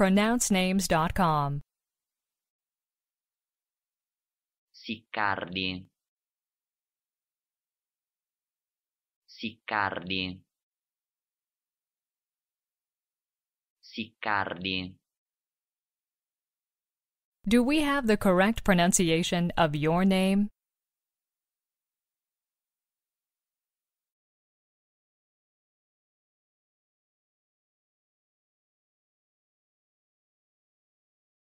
pronouncenames.com. Siccardi. Siccardi. Siccardi. Do we have the correct pronunciation of your name?